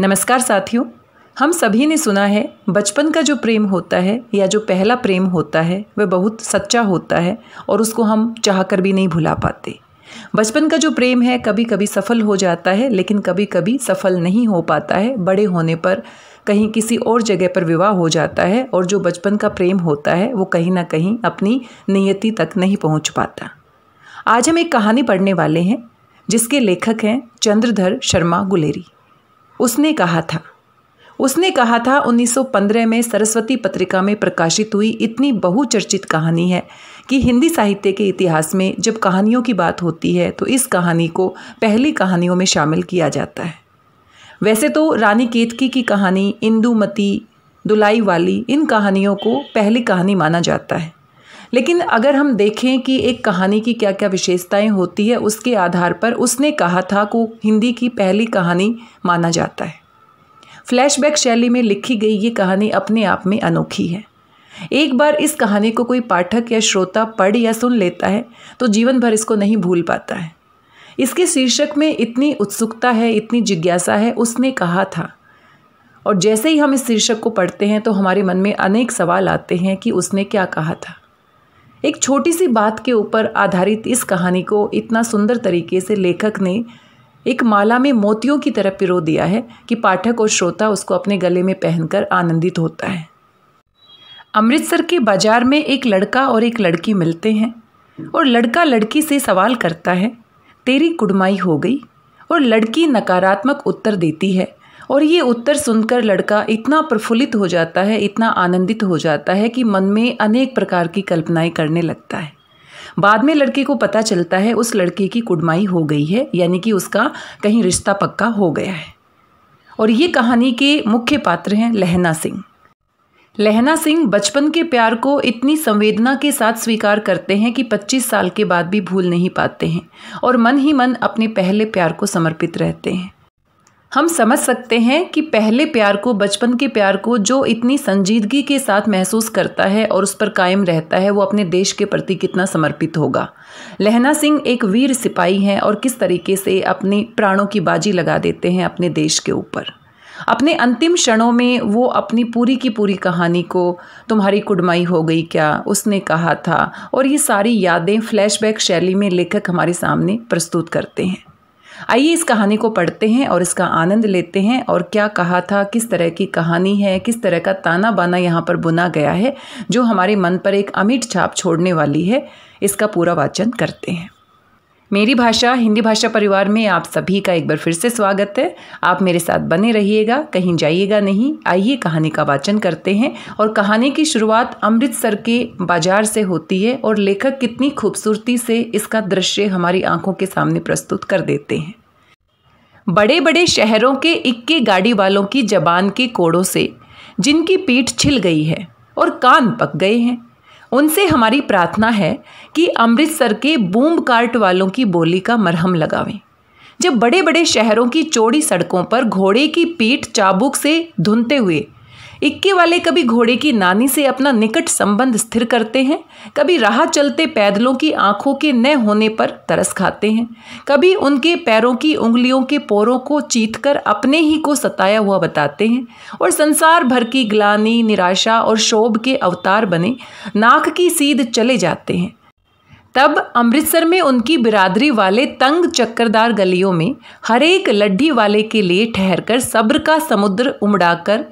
नमस्कार साथियों हम सभी ने सुना है बचपन का जो प्रेम होता है या जो पहला प्रेम होता है वह बहुत सच्चा होता है और उसको हम चाह कर भी नहीं भुला पाते बचपन का जो प्रेम है कभी कभी सफल हो जाता है लेकिन कभी कभी सफल नहीं हो पाता है बड़े होने पर कहीं किसी और जगह पर विवाह हो जाता है और जो बचपन का प्रेम होता है वो कहीं ना कहीं अपनी नियति तक नहीं पहुंच पाता आज हम एक कहानी पढ़ने वाले हैं जिसके लेखक हैं चंद्रधर शर्मा गुलेरी उसने कहा था उसने कहा था 1915 में सरस्वती पत्रिका में प्रकाशित हुई इतनी बहुचर्चित कहानी है कि हिंदी साहित्य के इतिहास में जब कहानियों की बात होती है तो इस कहानी को पहली कहानियों में शामिल किया जाता है वैसे तो रानी केतकी की कहानी इंदुमती दुलाई वाली इन कहानियों को पहली कहानी माना जाता है लेकिन अगर हम देखें कि एक कहानी की क्या क्या विशेषताएं होती है उसके आधार पर उसने कहा था को हिंदी की पहली कहानी माना जाता है फ्लैशबैक शैली में लिखी गई ये कहानी अपने आप में अनोखी है एक बार इस कहानी को कोई पाठक या श्रोता पढ़ या सुन लेता है तो जीवन भर इसको नहीं भूल पाता है इसके शीर्षक में इतनी उत्सुकता है इतनी जिज्ञासा है उसने कहा था और जैसे ही हम इस शीर्षक को पढ़ते हैं तो हमारे मन में अनेक सवाल आते हैं कि उसने क्या कहा था एक छोटी सी बात के ऊपर आधारित इस कहानी को इतना सुंदर तरीके से लेखक ने एक माला में मोतियों की तरह पिरो दिया है कि पाठक और श्रोता उसको अपने गले में पहनकर आनंदित होता है अमृतसर के बाजार में एक लड़का और एक लड़की मिलते हैं और लड़का लड़की से सवाल करता है तेरी कुड़माई हो गई और लड़की नकारात्मक उत्तर देती है और ये उत्तर सुनकर लड़का इतना प्रफुल्लित हो जाता है इतना आनंदित हो जाता है कि मन में अनेक प्रकार की कल्पनाएं करने लगता है बाद में लड़के को पता चलता है उस लड़के की कुड़माई हो गई है यानी कि उसका कहीं रिश्ता पक्का हो गया है और ये कहानी के मुख्य पात्र हैं लहना सिंह लहना सिंह बचपन के प्यार को इतनी संवेदना के साथ स्वीकार करते हैं कि 25 साल के बाद भी भूल नहीं पाते हैं और मन ही मन अपने पहले प्यार को समर्पित रहते हैं हम समझ सकते हैं कि पहले प्यार को बचपन के प्यार को जो इतनी संजीदगी के साथ महसूस करता है और उस पर कायम रहता है वो अपने देश के प्रति कितना समर्पित होगा लहना सिंह एक वीर सिपाही हैं और किस तरीके से अपने प्राणों की बाजी लगा देते हैं अपने देश के ऊपर अपने अंतिम क्षणों में वो अपनी पूरी की पूरी कहानी को तुम्हारी कुड़माई हो गई क्या उसने कहा था और ये सारी यादें फ्लैशबैक शैली में लेखक हमारे सामने प्रस्तुत करते हैं आइए इस कहानी को पढ़ते हैं और इसका आनंद लेते हैं और क्या कहा था किस तरह की कहानी है किस तरह का ताना बाना यहाँ पर बुना गया है जो हमारे मन पर एक अमिट छाप छोड़ने वाली है इसका पूरा वाचन करते हैं मेरी भाषा हिंदी भाषा परिवार में आप सभी का एक बार फिर से स्वागत है आप मेरे साथ बने रहिएगा कहीं जाइएगा नहीं आइए कहानी का वाचन करते हैं और कहानी की शुरुआत अमृतसर के बाजार से होती है और लेखक कितनी खूबसूरती से इसका दृश्य हमारी आंखों के सामने प्रस्तुत कर देते हैं बड़े बड़े शहरों के इक्के गाड़ी वालों की जबान के कोड़ों से जिनकी पीठ छिल गई है और कान पक गए हैं उनसे हमारी प्रार्थना है कि अमृतसर के बूम कार्ट वालों की बोली का मरहम लगावें जब बड़े बड़े शहरों की चौड़ी सड़कों पर घोड़े की पीठ चाबुक से धुनते हुए इक्के वाले कभी घोड़े की नानी से अपना निकट संबंध स्थिर करते हैं कभी राह चलते पैदलों की आंखों के न होने पर तरस खाते हैं कभी उनके पैरों की उंगलियों के पोरों को चीत कर अपने ही को सताया हुआ बताते हैं और संसार भर की ग्लानी निराशा और शोभ के अवतार बने नाक की सीध चले जाते हैं तब अमृतसर में उनकी बिरादरी वाले तंग चक्करदार गलियों में हरेक लड्ढी वाले के लिए ठहरकर सब्र का समुद्र उमड़ाकर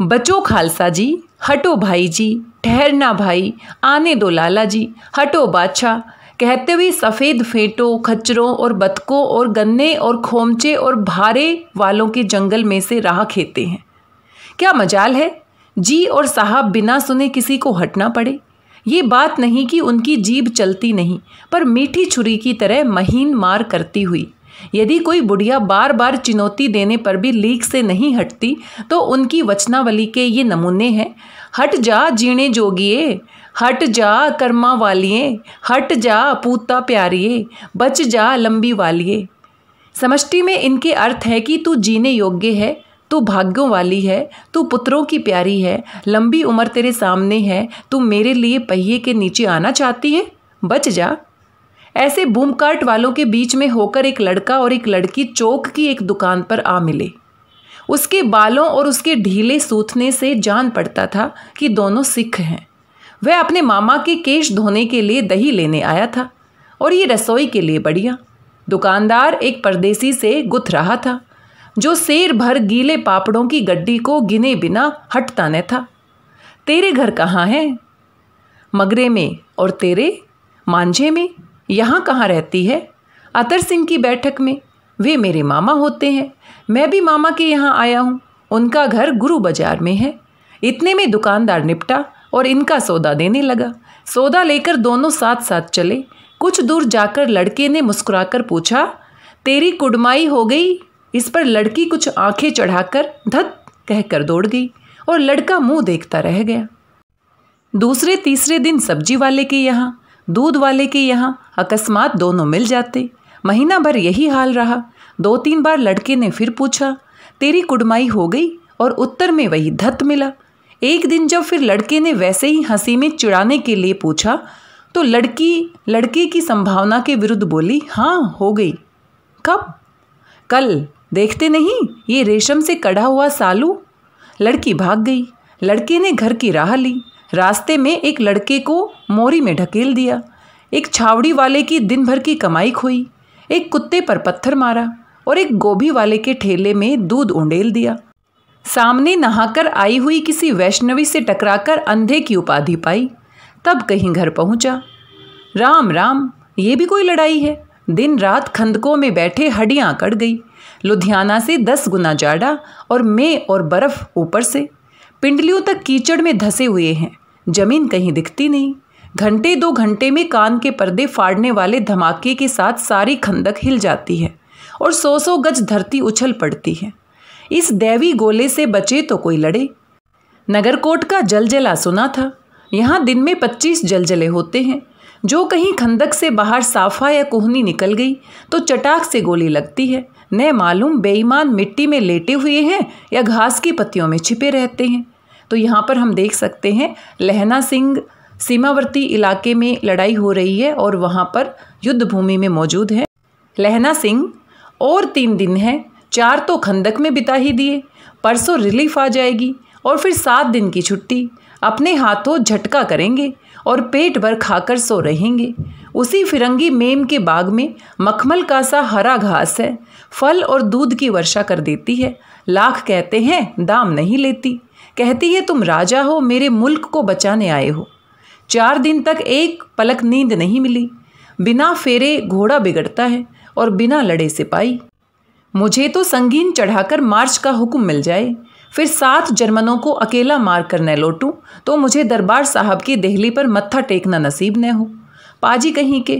बचो खालसा जी हटो भाई जी ठहरना भाई आने दो लाला जी हटो बादशाह कहते हुए सफ़ेद फेंटों खच्चरों और बतकों और गन्ने और खोमचे और भारे वालों के जंगल में से राह खेते हैं क्या मजाल है जी और साहब बिना सुने किसी को हटना पड़े ये बात नहीं कि उनकी जीभ चलती नहीं पर मीठी छुरी की तरह महीन मार करती हुई यदि कोई बुढ़िया बार बार चुनौती देने पर भी लीक से नहीं हटती तो उनकी वचनावली के ये नमूने हैं हट जा जीणे जोगिए हट जा कर्मा वालिए हट जा पूता प्यारिए बच जा लंबी वालिए समष्टि में इनके अर्थ है कि तू जीने योग्य है तू भाग्यों वाली है तू पुत्रों की प्यारी है लंबी उम्र तेरे सामने है तू मेरे लिए पहिए के नीचे आना चाहती है बच जा ऐसे बूमकाट वालों के बीच में होकर एक लड़का और एक लड़की चौक की एक दुकान पर आ मिले उसके बालों और उसके ढीले सूथने से जान पड़ता था कि दोनों सिख हैं वह अपने मामा के केश धोने के लिए दही लेने आया था और ये रसोई के लिए बढ़िया दुकानदार एक परदेसी से गुथ रहा था जो शेर भर गीले पापड़ों की गड्डी को गिने बिना हटता न था तेरे घर कहाँ हैं मगरे में और तेरे मांझे में यहाँ कहाँ रहती है अतर सिंह की बैठक में वे मेरे मामा होते हैं मैं भी मामा के यहाँ आया हूँ उनका घर गुरु बाजार में है इतने में दुकानदार निपटा और इनका सौदा देने लगा सौदा लेकर दोनों साथ साथ चले कुछ दूर जाकर लड़के ने मुस्कुराकर पूछा तेरी कुड़माई हो गई इस पर लड़की कुछ आंखें चढ़ाकर धत कहकर दौड़ गई और लड़का मुंह देखता रह गया दूसरे तीसरे दिन सब्जी वाले के यहाँ दूध वाले के यहाँ अकस्मात दोनों मिल जाते महीना भर यही हाल रहा दो तीन बार लड़के ने फिर पूछा तेरी कुड़माई हो गई और उत्तर में वही धत मिला एक दिन जब फिर लड़के ने वैसे ही हंसी में चिड़ाने के लिए पूछा तो लड़की लड़के की संभावना के विरुद्ध बोली हाँ हो गई कब कल देखते नहीं ये रेशम से कढ़ा हुआ सालू लड़की भाग गई लड़के ने घर की राह ली रास्ते में एक लड़के को मोरी में ढकेल दिया एक छावड़ी वाले की दिन भर की कमाई खोई एक कुत्ते पर पत्थर मारा और एक गोभी वाले के ठेले में दूध उंडेल दिया सामने नहाकर आई हुई किसी वैष्णवी से टकराकर अंधे की उपाधि पाई तब कहीं घर पहुंचा राम राम ये भी कोई लड़ाई है दिन रात खंदकों में बैठे हड्डियाँ कड़ गई लुधियाना से दस गुना जाड़ा और मे और बर्फ़ ऊपर से पिंडलियों तक कीचड़ में धसे हुए हैं जमीन कहीं दिखती नहीं घंटे दो घंटे में कान के पर्दे फाड़ने वाले धमाके के साथ सारी खंदक हिल जाती है और सौ सौ गज धरती उछल पड़ती है इस दैवी गोले से बचे तो कोई लड़े नगरकोट का जलजला सुना था यहाँ दिन में पच्चीस जलजले होते हैं जो कहीं खंदक से बाहर साफा या कोहनी निकल गई तो चटाक से गोली लगती है न मालूम बेईमान मिट्टी में लेटे हुए हैं या घास की पत्तियों में छिपे रहते हैं तो यहाँ पर हम देख सकते हैं लहना सिंह सीमावर्ती इलाके में लड़ाई हो रही है और वहाँ पर युद्ध भूमि में मौजूद है लहना सिंह और तीन दिन है चार तो खंदक में बिता ही दिए परसों रिलीफ आ जाएगी और फिर सात दिन की छुट्टी अपने हाथों झटका करेंगे और पेट भर खाकर सो रहेंगे उसी फिरंगी मेम के बाग में मखमल का सा हरा घास है फल और दूध की वर्षा कर देती है लाख कहते हैं दाम नहीं लेती कहती है तुम राजा हो मेरे मुल्क को बचाने आए हो चार दिन तक एक पलक नींद नहीं मिली बिना फेरे घोड़ा बिगड़ता है और बिना लड़े सिपाही मुझे तो संगीन चढ़ाकर मार्च का हुक्म मिल जाए फिर सात जर्मनों को अकेला मार कर न लौटूँ तो मुझे दरबार साहब की दहली पर मत्था टेकना नसीब न हो पाजी कहीं के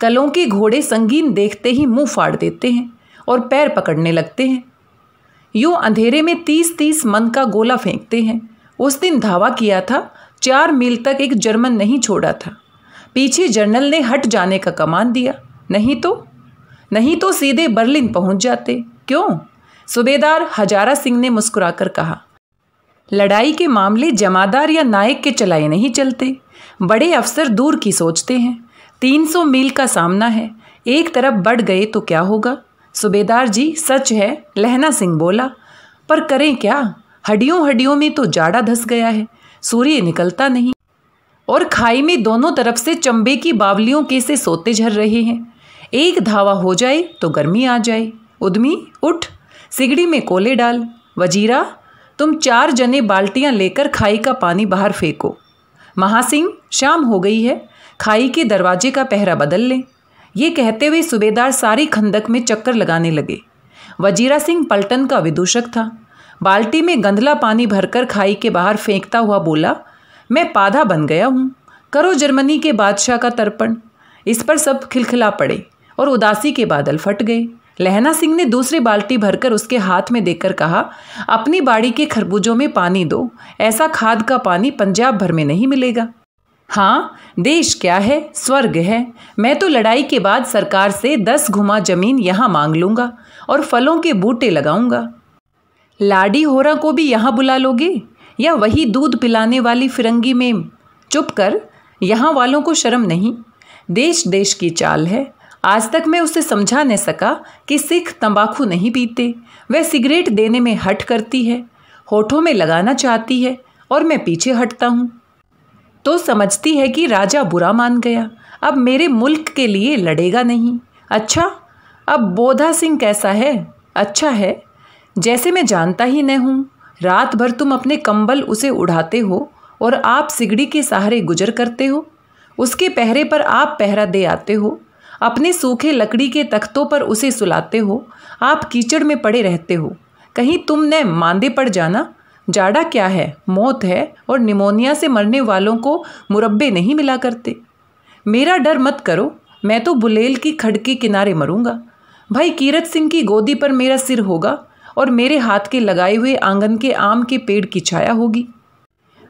कलों के घोड़े संगीन देखते ही मुंह फाड़ देते हैं और पैर पकड़ने लगते हैं यूँ अंधेरे में तीस तीस मन का गोला फेंकते हैं उस दिन धावा किया था चार मील तक एक जर्मन नहीं छोड़ा था पीछे जनरल ने हट जाने का कमान दिया नहीं तो नहीं तो सीधे बर्लिन पहुंच जाते क्यों सुबेदार हजारा सिंह ने मुस्कुराकर कहा लड़ाई के मामले जमादार या नायक के चलाए नहीं चलते बड़े अफसर दूर की सोचते हैं 300 मील का सामना है एक तरफ बढ़ गए तो क्या होगा सुबेदार जी सच है लहना सिंह बोला पर करें क्या हड्डियों हड्डियों में तो जाड़ा धस गया है सूर्य निकलता नहीं और खाई में दोनों तरफ से चंबे की बावलियों के से सोते झर रहे हैं एक धावा हो जाए तो गर्मी आ जाए उदमी उठ सिगड़ी में कोले डाल वजीरा तुम चार जने बाल्टियां लेकर खाई का पानी बाहर फेंको महासिंह शाम हो गई है खाई के दरवाजे का पहरा बदल लें ये कहते हुए सूबेदार सारी खंदक में चक्कर लगाने लगे वजीरा सिंह पलटन का विदूषक था बाल्टी में गंदला पानी भरकर खाई के बाहर फेंकता हुआ बोला मैं पाधा बन गया हूँ करो जर्मनी के बादशाह का तर्पण इस पर सब खिलखिला पड़े और उदासी के बादल फट गए लहना सिंह ने दूसरी बाल्टी भरकर उसके हाथ में देकर कहा अपनी बाड़ी के खरबूजों में पानी दो ऐसा खाद का पानी पंजाब भर में नहीं मिलेगा हाँ देश क्या है स्वर्ग है मैं तो लड़ाई के बाद सरकार से दस घुमा जमीन यहाँ मांग लूँगा और फलों के बूटे लगाऊंगा लाडी होरा को भी यहाँ बुला लोगे या वही दूध पिलाने वाली फिरंगी मेम चुप कर यहाँ वालों को शर्म नहीं देश देश की चाल है आज तक मैं उसे समझा नहीं सका कि सिख तंबाकू नहीं पीते वह सिगरेट देने में हट करती है होठों में लगाना चाहती है और मैं पीछे हटता हूँ तो समझती है कि राजा बुरा मान गया अब मेरे मुल्क के लिए लड़ेगा नहीं अच्छा अब बोधा सिंह कैसा है अच्छा है जैसे मैं जानता ही न हूँ रात भर तुम अपने कंबल उसे उड़ाते हो और आप सिगड़ी के सहारे गुजर करते हो उसके पहरे पर आप पहरा दे आते हो अपने सूखे लकड़ी के तख्तों पर उसे सुलाते हो आप कीचड़ में पड़े रहते हो कहीं तुम न मांदे पड़ जाना जाड़ा क्या है मौत है और निमोनिया से मरने वालों को मुरब्बे नहीं मिला करते मेरा डर मत करो मैं तो बुलेल की खड़ के किनारे मरूंगा भाई कीरत सिंह की गोदी पर मेरा सिर होगा और मेरे हाथ के लगाए हुए आंगन के आम के पेड़ की छाया होगी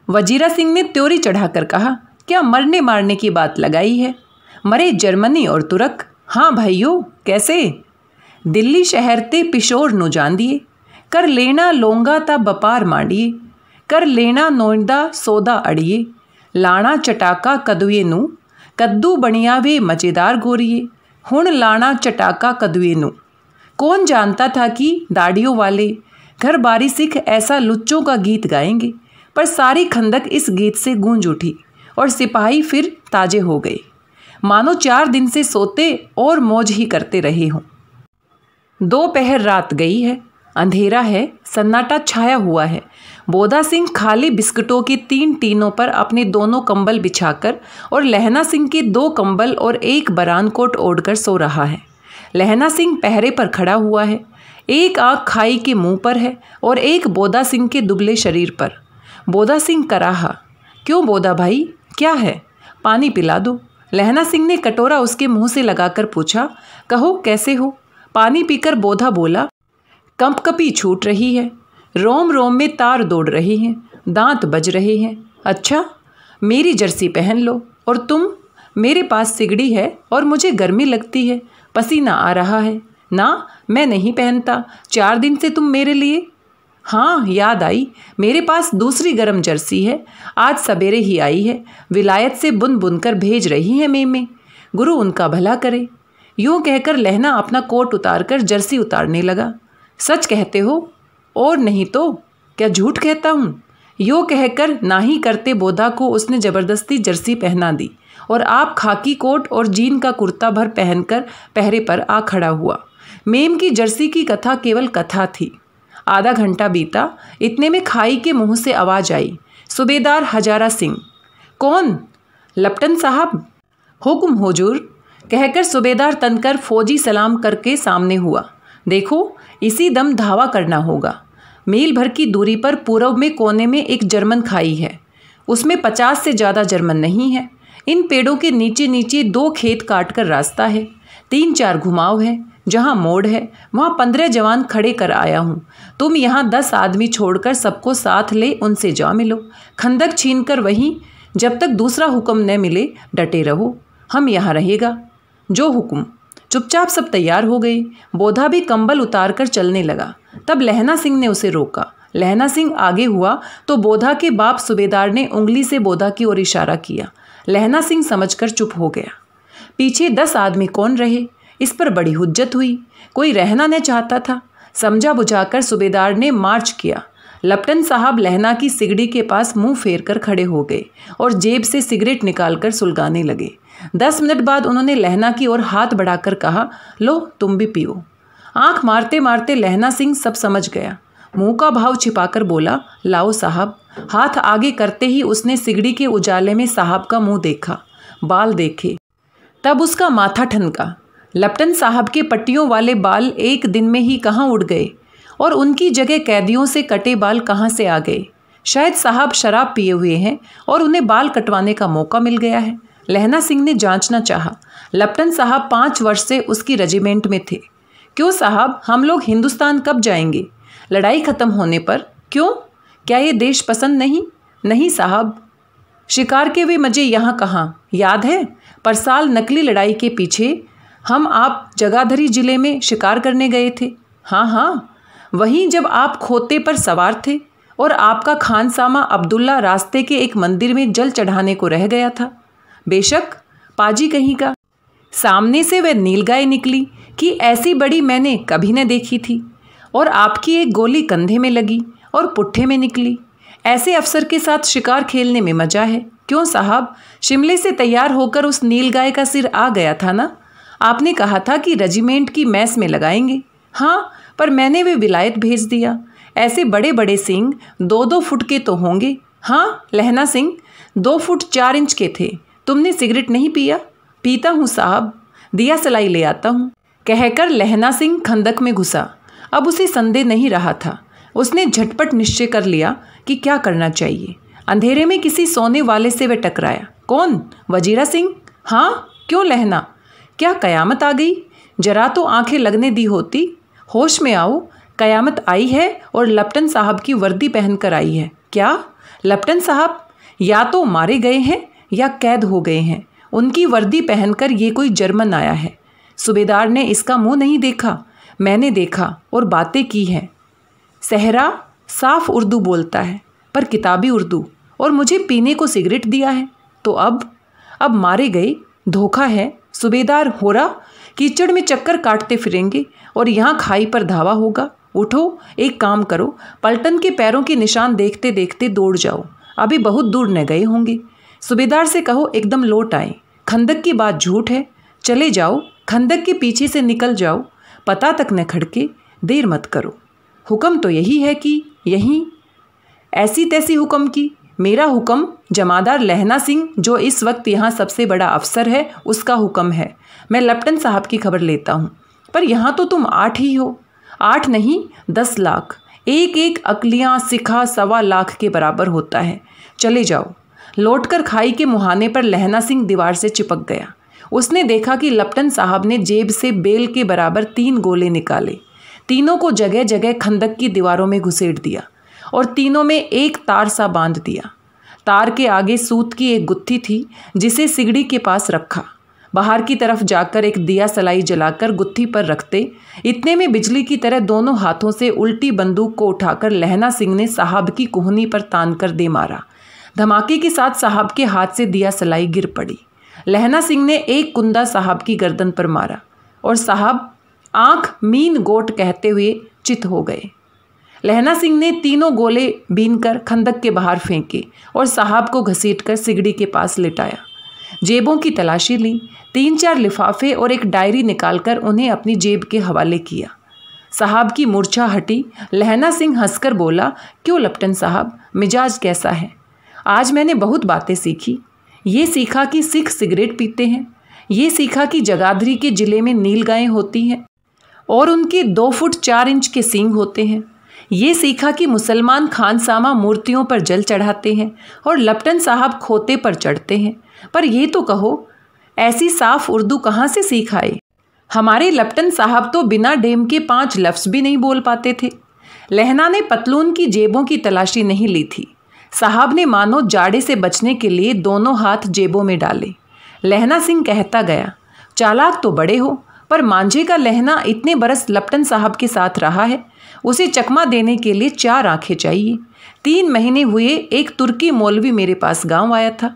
वजीरा सिंह ने त्योरी चढ़ाकर कहा क्या मरने मारने की बात लगाई है मरे जर्मनी और तुरक हाँ भाइयों कैसे दिल्ली शहर ते पिशोर नु जान दिए कर लेना लोंगा ता बपार मांडिए कर लेना नोंदा सौदा अड़िए लाना चटाका कदुए नू कद्दू बनिया वे मजेदार गोरिए हुण लाना चटाका कदुए नू कौन जानता था कि दाढ़ियों वाले घर बारी सिख ऐसा लुच्चों का गीत गाएंगे पर सारी खंदक इस गीत से गूंज उठी और सिपाही फिर ताजे हो गए मानो चार दिन से सोते और मौज ही करते रहे हों दोपहर रात गई है अंधेरा है सन्नाटा छाया हुआ है बोधा सिंह खाली बिस्कुटों की तीन टीनों पर अपने दोनों कंबल बिछाकर और लहना सिंह के दो कंबल और एक बरान कोट ओढ़कर सो रहा है लहना सिंह पहरे पर खड़ा हुआ है एक आँख खाई के मुंह पर है और एक बोदा सिंह के दुबले शरीर पर बोदा सिंह कराहा क्यों बोदा भाई क्या है पानी पिला दो लहना सिंह ने कटोरा उसके मुंह से लगाकर पूछा कहो कैसे हो पानी पीकर बोधा बोला कंपकपी छूट रही है रोम रोम में तार दौड़ रही हैं दांत बज रहे हैं अच्छा मेरी जर्सी पहन लो और तुम मेरे पास सिगड़ी है और मुझे गर्मी लगती है पसीना आ रहा है ना मैं नहीं पहनता चार दिन से तुम मेरे लिए हाँ याद आई मेरे पास दूसरी गर्म जर्सी है आज सवेरे ही आई है विलायत से बुन बुन कर भेज रही है मेमे गुरु उनका भला करे यूं कहकर लहना अपना कोट उतार कर जर्सी उतारने लगा सच कहते हो और नहीं तो क्या झूठ कहता हूँ यो कहकर ना ही करते बोधा को उसने ज़बरदस्ती जर्सी पहना दी और आप खाकी कोट और जीन का कुर्ता भर पहनकर पहरे पर आ खड़ा हुआ मेम की जर्सी की कथा केवल कथा थी आधा घंटा बीता इतने में खाई के मुंह से आवाज़ आई सुबेदार हजारा सिंह कौन लप्टन साहब हुक्म हुजूर कहकर सुबेदार तनकर फौजी सलाम करके सामने हुआ देखो इसी दम धावा करना होगा मील भर की दूरी पर पूर्व में कोने में एक जर्मन खाई है उसमें पचास से ज़्यादा जर्मन नहीं है इन पेड़ों के नीचे नीचे दो खेत काट कर रास्ता है तीन चार घुमाव है जहाँ मोड़ है वहाँ पंद्रह जवान खड़े कर आया हूँ तुम यहाँ दस आदमी छोड़कर सबको साथ ले उनसे जा मिलो खंदक छीन कर वहीं जब तक दूसरा हुक्म न मिले डटे रहो हम यहाँ रहेगा जो हुक्म चुपचाप सब तैयार हो गए बोधा भी कंबल उतार कर चलने लगा तब लहना सिंह ने उसे रोका लहना सिंह आगे हुआ तो बोधा के बाप सूबेदार ने उंगली से बोधा की ओर इशारा किया लहना सिंह समझकर चुप हो गया पीछे दस आदमी कौन रहे इस पर बड़ी हुज्जत हुई कोई रहना न चाहता था समझा बुझाकर सूबेदार ने मार्च किया लपटन साहब लहना की सिगड़ी के पास मुंह फेर कर खड़े हो गए और जेब से सिगरेट निकालकर सुलगाने लगे दस मिनट बाद उन्होंने लहना की ओर हाथ बढ़ाकर कहा लो तुम भी पियो आंख मारते मारते लहना सिंह सब समझ गया मुंह का भाव छिपाकर बोला लाओ साहब हाथ आगे करते ही उसने सिगड़ी के उजाले में साहब का मुंह देखा बाल देखे तब उसका माथा ठनका लप्टन साहब के पट्टियों वाले बाल एक दिन में ही कहाँ उड़ गए और उनकी जगह कैदियों से कटे बाल कहाँ से आ गए शायद साहब शराब पिए हुए हैं और उन्हें बाल कटवाने का मौका मिल गया है लहना सिंह ने जांचना चाहा लप्टन साहब पाँच वर्ष से उसकी रेजिमेंट में थे क्यों साहब हम लोग हिंदुस्तान कब जाएंगे लड़ाई ख़त्म होने पर क्यों क्या ये देश पसंद नहीं नहीं साहब शिकार के वे मज़े यहाँ कहाँ याद है पर साल नकली लड़ाई के पीछे हम आप जगाधरी जिले में शिकार करने गए थे हाँ हाँ वहीं जब आप खोते पर सवार थे और आपका खानसामा अब्दुल्ला रास्ते के एक मंदिर में जल चढ़ाने को रह गया था बेशक पाजी कहीं का सामने से वह नीलगाय निकली कि ऐसी बड़ी मैंने कभी न देखी थी और आपकी एक गोली कंधे में लगी और पुट्ठे में निकली ऐसे अफसर के साथ शिकार खेलने में मजा है क्यों साहब शिमले से तैयार होकर उस नील गाय का सिर आ गया था ना आपने कहा था कि रेजिमेंट की मैस में लगाएंगे हाँ पर मैंने वे विलायत भेज दिया ऐसे बड़े बड़े सिंह दो दो फुट के तो होंगे हाँ लहना सिंह दो फुट चार इंच के थे तुमने सिगरेट नहीं पिया पीता हूँ साहब दिया सलाई ले आता हूँ कहकर लहना सिंह खंदक में घुसा अब उसे संदेह नहीं रहा था उसने झटपट निश्चय कर लिया कि क्या करना चाहिए अंधेरे में किसी सोने वाले से वह टकराया कौन वजीरा सिंह हाँ क्यों लहना क्या कयामत आ गई जरा तो आंखें लगने दी होती होश में आओ कयामत आई है और लप्टन साहब की वर्दी पहनकर आई है क्या लप्टन साहब या तो मारे गए हैं या कैद हो गए हैं उनकी वर्दी पहनकर ये कोई जर्मन आया है सूबेदार ने इसका मुंह नहीं देखा मैंने देखा और बातें की हैं सहरा साफ उर्दू बोलता है पर किताबी उर्दू और मुझे पीने को सिगरेट दिया है तो अब अब मारे गए धोखा है हो होरा कीचड़ में चक्कर काटते फिरेंगे और यहाँ खाई पर धावा होगा उठो एक काम करो पलटन के पैरों के निशान देखते देखते दौड़ जाओ अभी बहुत दूर न गए होंगे सुबेदार से कहो एकदम लौट आए खंदक की बात झूठ है चले जाओ खंदक के पीछे से निकल जाओ पता तक न खड़के देर मत करो हुक्म तो यही है कि यहीं ऐसी तैसी हुक्म की मेरा हुक्म जमादार लहना सिंह जो इस वक्त यहाँ सबसे बड़ा अफसर है उसका हुक्म है मैं लेप्टन साहब की खबर लेता हूँ पर यहाँ तो तुम आठ ही हो आठ नहीं दस लाख एक एक अकलियाँ सिखा सवा लाख के बराबर होता है चले जाओ लौटकर खाई के मुहाने पर लहना सिंह दीवार से चिपक गया उसने देखा कि लप्टन साहब ने जेब से बेल के बराबर तीन गोले निकाले तीनों को जगह जगह खंदक की दीवारों में घुसेट दिया और तीनों में एक तार सा बांध दिया तार के आगे सूत की एक गुत्थी थी जिसे सिगड़ी के पास रखा बाहर की तरफ जाकर एक दिया सलाई जलाकर गुत्थी पर रखते इतने में बिजली की तरह दोनों हाथों से उल्टी बंदूक को उठाकर लहना सिंह ने साहब की कोहनी पर तान कर दे मारा धमाके के साथ साहब के हाथ से दिया सलाई गिर पड़ी लहना सिंह ने एक कुंदा साहब की गर्दन पर मारा और साहब आंख मीन गोट कहते हुए चित हो गए लहना सिंह ने तीनों गोले बीन कर खंदक के बाहर फेंके और साहब को घसीटकर सिगड़ी के पास लिटाया जेबों की तलाशी ली तीन चार लिफाफे और एक डायरी निकालकर उन्हें अपनी जेब के हवाले किया साहब की मूर्छा हटी लहना सिंह हंसकर बोला क्यों लप्टन साहब मिजाज कैसा है आज मैंने बहुत बातें सीखी ये सीखा कि सिख सिगरेट पीते हैं ये सीखा कि जगाधरी के ज़िले में गायें होती हैं और उनके दो फुट चार इंच के सींग होते हैं ये सीखा कि मुसलमान खानसामा मूर्तियों पर जल चढ़ाते हैं और लप्टन साहब खोते पर चढ़ते हैं पर ये तो कहो ऐसी साफ उर्दू कहाँ से सीखाए हमारे लप्टन साहब तो बिना डेम के पांच लफ्ज़ भी नहीं बोल पाते थे लहना ने पतलून की जेबों की तलाशी नहीं ली थी साहब ने मानो जाड़े से बचने के लिए दोनों हाथ जेबों में डाले लहना सिंह कहता गया चालाक तो बड़े हो पर मांझे का लहना इतने बरस लपटन साहब के साथ रहा है उसे चकमा देने के लिए चार आंखें चाहिए तीन महीने हुए एक तुर्की मौलवी मेरे पास गांव आया था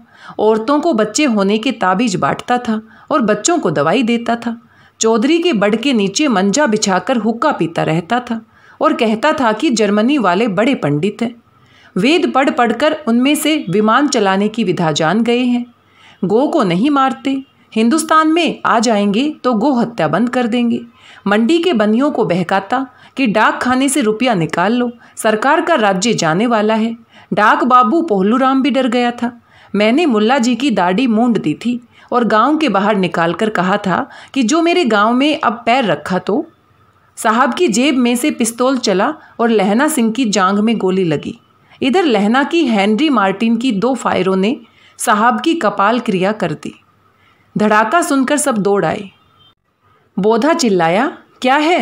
औरतों को बच्चे होने के ताबीज बांटता था और बच्चों को दवाई देता था चौधरी के बड़ के नीचे मंजा बिछाकर हुक्का पीता रहता था और कहता था कि जर्मनी वाले बड़े पंडित हैं वेद पढ़ पढ़कर उनमें से विमान चलाने की विधा जान गए हैं गो को नहीं मारते हिंदुस्तान में आ जाएंगे तो गो हत्या बंद कर देंगे मंडी के बनियों को बहकाता कि डाक खाने से रुपया निकाल लो सरकार का राज्य जाने वाला है डाक बाबू पोहलूराम भी डर गया था मैंने मुल्ला जी की दाढ़ी मूंड दी थी और गांव के बाहर निकाल कर कहा था कि जो मेरे गांव में अब पैर रखा तो साहब की जेब में से पिस्तौल चला और लहना सिंह की जांग में गोली लगी इधर लहना की हेनरी मार्टिन की दो फायरों ने साहब की कपाल क्रिया कर दी धड़ाका सुनकर सब दौड़ आए बोधा चिल्लाया क्या है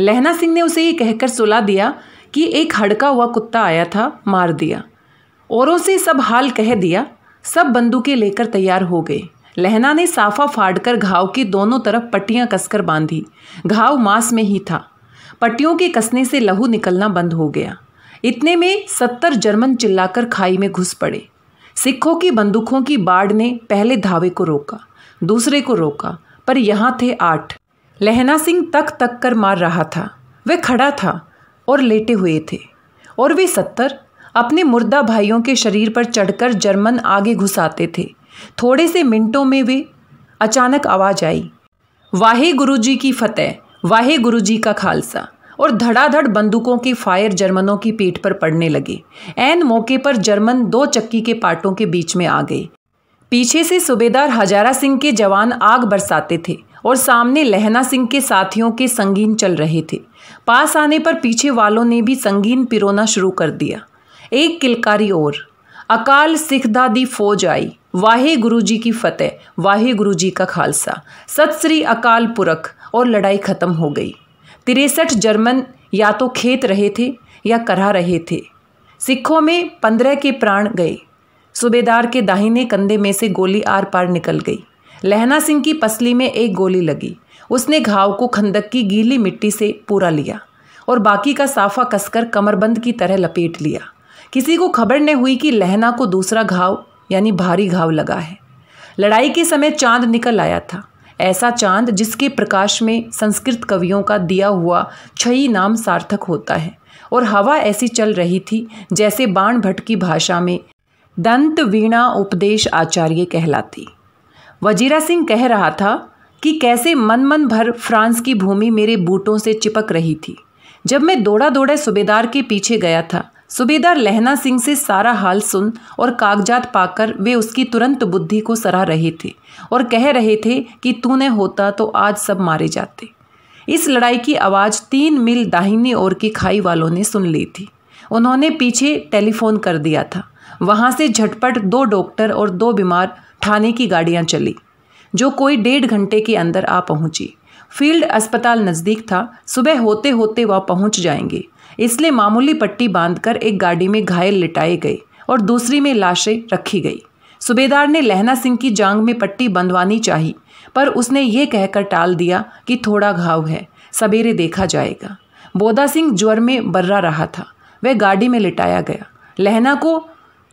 लहना सिंह ने उसे ये कहकर सुला दिया कि एक हड़का हुआ कुत्ता आया था मार दिया औरों से सब हाल कह दिया सब बंदूकें लेकर तैयार हो गए लहना ने साफा फाड़कर घाव की दोनों तरफ पट्टियां कसकर बांधी घाव मांस में ही था पट्टियों के कसने से लहू निकलना बंद हो गया इतने में सत्तर जर्मन चिल्लाकर खाई में घुस पड़े सिखों की बंदूकों की बाढ़ ने पहले धावे को रोका दूसरे को रोका पर यहाँ थे आठ लहना सिंह तक तक कर मार रहा था वह खड़ा था और लेटे हुए थे और वे सत्तर अपने मुर्दा भाइयों के शरीर पर चढ़कर जर्मन आगे घुस आते थे थोड़े से मिनटों में वे अचानक आवाज आई वाहे जी की फतेह वाहे जी का खालसा और धड़ाधड़ बंदूकों की फायर जर्मनों की पीठ पर पड़ने लगे एन मौके पर जर्मन दो चक्की के पार्टों के बीच में आ गए पीछे से सूबेदार हजारा सिंह के जवान आग बरसाते थे और सामने लहना सिंह के साथियों के संगीन चल रहे थे पास आने पर पीछे वालों ने भी संगीन पिरोना शुरू कर दिया एक किलकारी और अकाल सिखदा दी फौज आई वाहे गुरु जी की फतेह वाहे गुरु जी का खालसा सत श्री अकाल पुरख और लड़ाई खत्म हो गई तिरसठ जर्मन या तो खेत रहे थे या करा रहे थे सिखों में पंद्रह के प्राण गए सूबेदार के दाहिने कंधे में से गोली आर पार निकल गई लहना सिंह की पसली में एक गोली लगी उसने घाव को खंदक की गीली मिट्टी से पूरा लिया और बाकी का साफा कसकर कमरबंद की तरह लपेट लिया किसी को खबर न हुई कि लहना को दूसरा घाव यानी भारी घाव लगा है लड़ाई के समय चांद निकल आया था ऐसा चांद जिसके प्रकाश में संस्कृत कवियों का दिया हुआ छई नाम सार्थक होता है और हवा ऐसी चल रही थी जैसे बाण भट्ट की भाषा में दंत वीणा उपदेश आचार्य कहलाती वजीरा सिंह कह रहा था कि कैसे मन मन भर फ्रांस की भूमि मेरे बूटों से चिपक रही थी जब मैं दौड़ा दौड़े सूबेदार के पीछे गया था सुबेदार लहना सिंह से सारा हाल सुन और कागजात पाकर वे उसकी तुरंत बुद्धि को सराह रहे थे और कह रहे थे कि तूने होता तो आज सब मारे जाते इस लड़ाई की आवाज़ तीन मील दाहिनी ओर की खाई वालों ने सुन ली थी उन्होंने पीछे टेलीफोन कर दिया था वहाँ से झटपट दो डॉक्टर और दो बीमार थाने की गाड़ियाँ चली जो कोई डेढ़ घंटे के अंदर आ पहुँची फील्ड अस्पताल नज़दीक था सुबह होते होते वह पहुँच जाएंगे इसलिए मामूली पट्टी बांधकर एक गाड़ी में घायल लिटाए गए और दूसरी में लाशें रखी गई सूबेदार ने लहना सिंह की जांग में पट्टी बंधवानी चाही पर उसने ये कहकर टाल दिया कि थोड़ा घाव है सवेरे देखा जाएगा बोदा सिंह ज्वर में बर्रा रहा था वह गाड़ी में लिटाया गया लहना को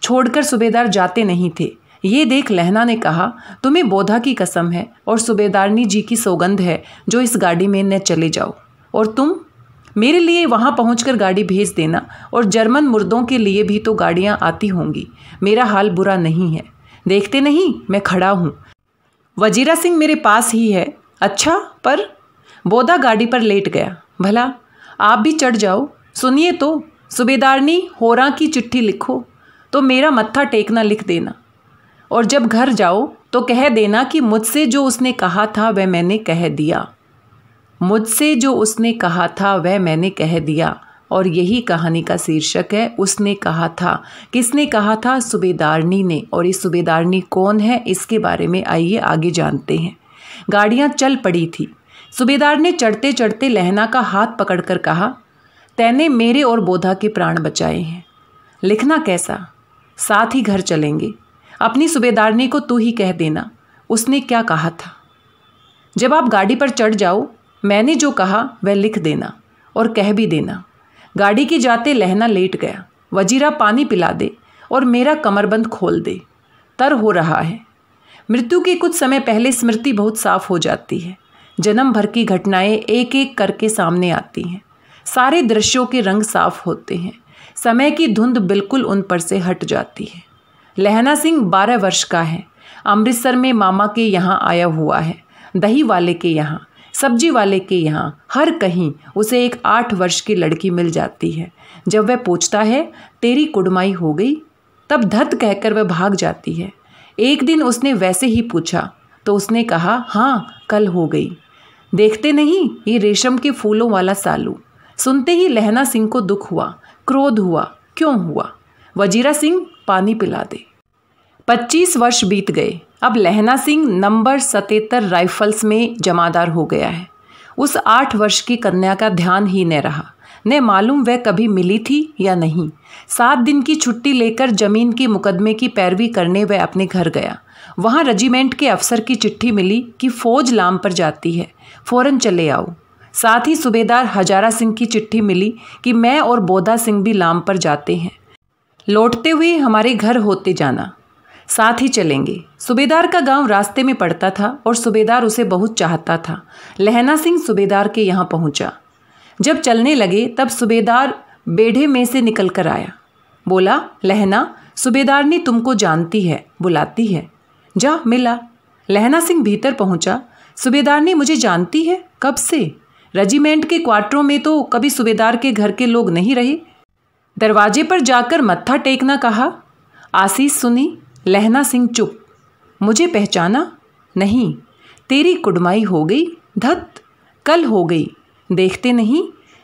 छोड़कर सूबेदार जाते नहीं थे ये देख लहना ने कहा तुम्हें बोधा की कसम है और सूबेदारनी जी की सौगंध है जो इस गाड़ी में न चले जाओ और तुम मेरे लिए वहाँ पहुँच गाड़ी भेज देना और जर्मन मुर्दों के लिए भी तो गाड़ियाँ आती होंगी मेरा हाल बुरा नहीं है देखते नहीं मैं खड़ा हूँ वजीरा सिंह मेरे पास ही है अच्छा पर बोदा गाड़ी पर लेट गया भला आप भी चढ़ जाओ सुनिए तो सूबेदारनी होरा की चिट्ठी लिखो तो मेरा मत्था टेकना लिख देना और जब घर जाओ तो कह देना कि मुझसे जो उसने कहा था वह मैंने कह दिया मुझसे जो उसने कहा था वह मैंने कह दिया और यही कहानी का शीर्षक है उसने कहा था किसने कहा था सूबेदारनी ने और ये सूबेदारनी कौन है इसके बारे में आइए आगे जानते हैं गाड़ियाँ चल पड़ी थी सूबेदार ने चढ़ते चढ़ते लहना का हाथ पकड़कर कहा तैने मेरे और बोधा के प्राण बचाए हैं लिखना कैसा साथ ही घर चलेंगे अपनी सूबेदारनी को तू ही कह देना उसने क्या कहा था जब आप गाड़ी पर चढ़ जाओ मैंने जो कहा वह लिख देना और कह भी देना गाड़ी के जाते लहना लेट गया वजीरा पानी पिला दे और मेरा कमरबंद खोल दे तर हो रहा है मृत्यु के कुछ समय पहले स्मृति बहुत साफ हो जाती है जन्म भर की घटनाएं एक एक करके सामने आती हैं सारे दृश्यों के रंग साफ होते हैं समय की धुंध बिल्कुल उन पर से हट जाती है लहना सिंह बारह वर्ष का है अमृतसर में मामा के यहाँ आया हुआ है दही वाले के यहाँ सब्जी वाले के यहाँ हर कहीं उसे एक आठ वर्ष की लड़की मिल जाती है जब वह पूछता है तेरी कुड़माई हो गई तब धत कहकर वह भाग जाती है एक दिन उसने वैसे ही पूछा तो उसने कहा हाँ कल हो गई देखते नहीं ये रेशम के फूलों वाला सालू सुनते ही लहना सिंह को दुख हुआ क्रोध हुआ क्यों हुआ वजीरा सिंह पानी पिला दे पच्चीस वर्ष बीत गए अब लहना सिंह नंबर सतेतर राइफल्स में जमादार हो गया है उस आठ वर्ष की कन्या का ध्यान ही न रहा न मालूम वह कभी मिली थी या नहीं सात दिन की छुट्टी लेकर जमीन की मुकदमे की पैरवी करने वह अपने घर गया वहाँ रेजिमेंट के अफसर की चिट्ठी मिली कि फौज लाम पर जाती है फौरन चले आओ साथ ही सूबेदार हजारा सिंह की चिट्ठी मिली कि मैं और बोधा सिंह भी लाम पर जाते हैं लौटते हुए हमारे घर होते जाना साथ ही चलेंगे सुबेदार का गांव रास्ते में पड़ता था और सुबेदार उसे बहुत चाहता था लहना सिंह सुबेदार के यहाँ पहुँचा जब चलने लगे तब सुबेदार बेढ़े में से निकल कर आया बोला लहना सुबेदार ने तुमको जानती है बुलाती है जा मिला लहना सिंह भीतर पहुंचा सुबेदार ने मुझे जानती है कब से रेजिमेंट के क्वार्टरों में तो कभी सुबेदार के घर के लोग नहीं रहे दरवाजे पर जाकर मत्था टेकना कहा आशीष सुनी लहना सिंह चुप मुझे पहचाना नहीं तेरी कुडमाई हो गई धत कल हो गई देखते नहीं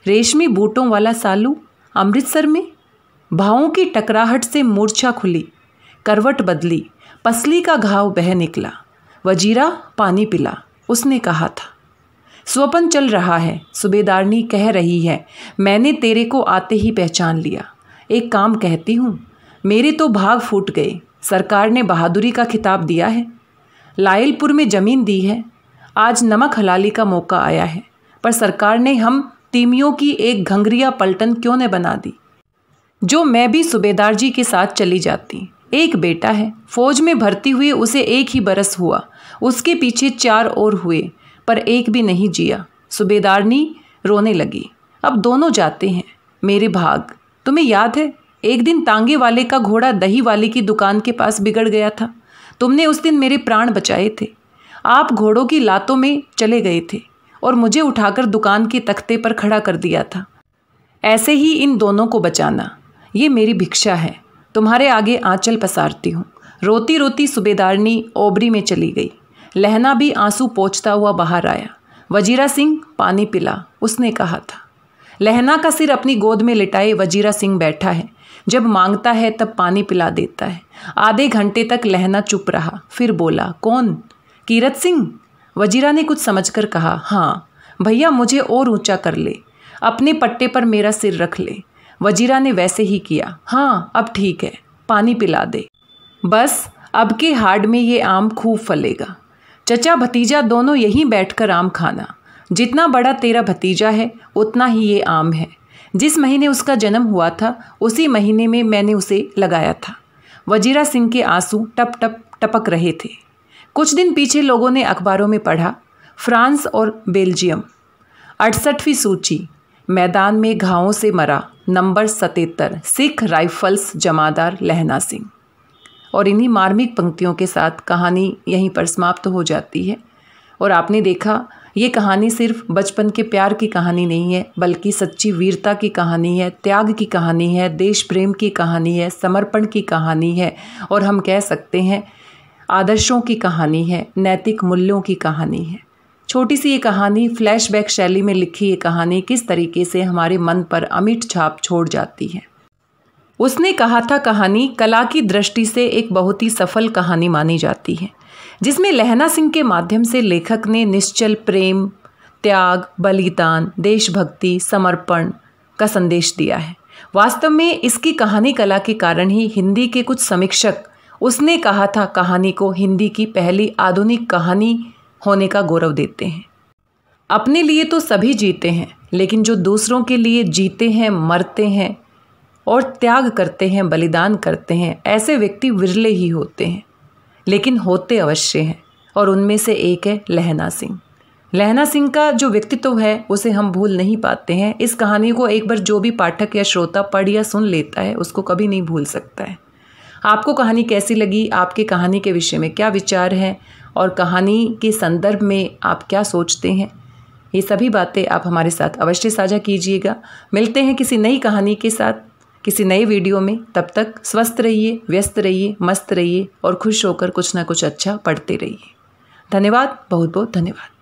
रेशमी बूटों वाला सालू अमृतसर में भावों की टकराहट से मूर्छा खुली करवट बदली पसली का घाव बह निकला वजीरा पानी पिला उसने कहा था स्वपन चल रहा है सुबेदारनी कह रही है मैंने तेरे को आते ही पहचान लिया एक काम कहती हूँ मेरे तो भाग फूट गए सरकार ने बहादुरी का खिताब दिया है लायलपुर में ज़मीन दी है आज नमक हलाली का मौका आया है पर सरकार ने हम तीमियों की एक घंघरिया पलटन क्यों न बना दी जो मैं भी सूबेदार जी के साथ चली जाती एक बेटा है फौज में भर्ती हुए उसे एक ही बरस हुआ उसके पीछे चार और हुए पर एक भी नहीं जिया सूबेदारनी रोने लगी अब दोनों जाते हैं मेरे भाग तुम्हें याद है एक दिन तांगे वाले का घोड़ा दही वाले की दुकान के पास बिगड़ गया था तुमने उस दिन मेरे प्राण बचाए थे आप घोड़ों की लातों में चले गए थे और मुझे उठाकर दुकान के तख्ते पर खड़ा कर दिया था ऐसे ही इन दोनों को बचाना ये मेरी भिक्षा है तुम्हारे आगे आंचल पसारती हूँ रोती रोती सुबेदारनी ओबरी में चली गई लहना भी आंसू पोछता हुआ बाहर आया वजीरा सिंह पानी पिला उसने कहा था लहना का सिर अपनी गोद में लिटाए वजीरा सिंह बैठा है जब मांगता है तब पानी पिला देता है आधे घंटे तक लहना चुप रहा फिर बोला कौन कीरत सिंह वजीरा ने कुछ समझकर कहा हाँ भैया मुझे और ऊंचा कर ले अपने पट्टे पर मेरा सिर रख ले वजीरा ने वैसे ही किया हाँ अब ठीक है पानी पिला दे बस अब के हार्ड में ये आम खूब फलेगा चचा भतीजा दोनों यहीं बैठकर आम खाना जितना बड़ा तेरा भतीजा है उतना ही ये आम है जिस महीने उसका जन्म हुआ था उसी महीने में मैंने उसे लगाया था वजीरा सिंह के आंसू टप टप टपक रहे थे कुछ दिन पीछे लोगों ने अखबारों में पढ़ा फ्रांस और बेल्जियम अड़सठवीं सूची मैदान में घावों से मरा नंबर सतहत्तर सिख राइफल्स जमादार लहना सिंह और इन्हीं मार्मिक पंक्तियों के साथ कहानी यहीं पर समाप्त हो जाती है और आपने देखा ये कहानी सिर्फ बचपन के प्यार की कहानी नहीं है बल्कि सच्ची वीरता की कहानी है त्याग की कहानी है देश प्रेम की कहानी है समर्पण की कहानी है और हम कह सकते हैं आदर्शों की कहानी है नैतिक मूल्यों की कहानी है छोटी सी ये कहानी फ्लैशबैक शैली में लिखी ये कहानी किस तरीके से हमारे मन पर अमिट छाप छोड़ जाती है उसने कहा था कहानी कला की दृष्टि से एक बहुत ही सफल कहानी मानी जाती है जिसमें लहना सिंह के माध्यम से लेखक ने निश्चल प्रेम त्याग बलिदान देशभक्ति समर्पण का संदेश दिया है वास्तव में इसकी कहानी कला के कारण ही हिंदी के कुछ समीक्षक उसने कहा था कहानी को हिंदी की पहली आधुनिक कहानी होने का गौरव देते हैं अपने लिए तो सभी जीते हैं लेकिन जो दूसरों के लिए जीते हैं मरते हैं और त्याग करते हैं बलिदान करते हैं ऐसे व्यक्ति विरले ही होते हैं लेकिन होते अवश्य हैं और उनमें से एक है लहना सिंह लहना सिंह का जो व्यक्तित्व है उसे हम भूल नहीं पाते हैं इस कहानी को एक बार जो भी पाठक या श्रोता पढ़ या सुन लेता है उसको कभी नहीं भूल सकता है आपको कहानी कैसी लगी आपके कहानी के विषय में क्या विचार हैं और कहानी के संदर्भ में आप क्या सोचते हैं ये सभी बातें आप हमारे साथ अवश्य साझा कीजिएगा मिलते हैं किसी नई कहानी के साथ किसी नए वीडियो में तब तक स्वस्थ रहिए व्यस्त रहिए मस्त रहिए और खुश होकर कुछ ना कुछ अच्छा पढ़ते रहिए धन्यवाद बहुत बहुत धन्यवाद